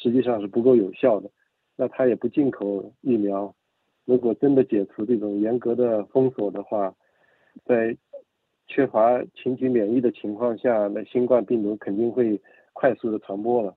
实际上是不够有效的，那它也不进口疫苗。如果真的解除这种严格的封锁的话，在缺乏群体免疫的情况下，那新冠病毒肯定会快速的传播了。